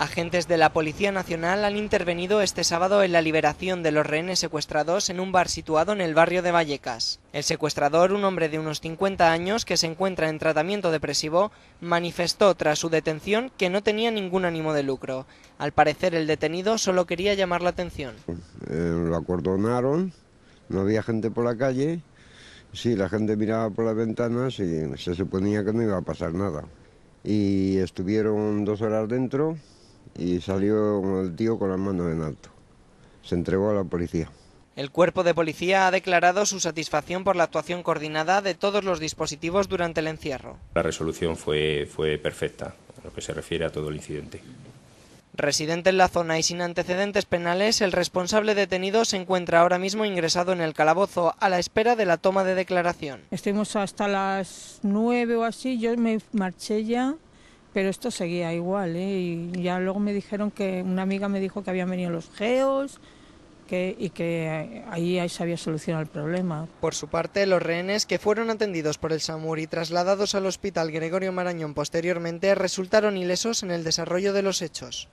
Agentes de la Policía Nacional han intervenido este sábado en la liberación de los rehenes secuestrados en un bar situado en el barrio de Vallecas. El secuestrador, un hombre de unos 50 años que se encuentra en tratamiento depresivo, manifestó tras su detención que no tenía ningún ánimo de lucro. Al parecer el detenido solo quería llamar la atención. Eh, lo acordonaron, no había gente por la calle, sí, la gente miraba por las ventanas y se suponía que no iba a pasar nada. Y estuvieron dos horas dentro y salió el tío con las manos en alto. Se entregó a la policía. El cuerpo de policía ha declarado su satisfacción por la actuación coordinada de todos los dispositivos durante el encierro. La resolución fue, fue perfecta, a lo que se refiere a todo el incidente. Residente en la zona y sin antecedentes penales, el responsable detenido se encuentra ahora mismo ingresado en el calabozo a la espera de la toma de declaración. Estuvimos hasta las nueve o así, yo me marché ya pero esto seguía igual. ¿eh? Y ya luego me dijeron que una amiga me dijo que habían venido los geos. Que, y que ahí, ahí se había solucionado el problema. Por su parte, los rehenes que fueron atendidos por el SAMUR y trasladados al hospital Gregorio Marañón posteriormente resultaron ilesos en el desarrollo de los hechos.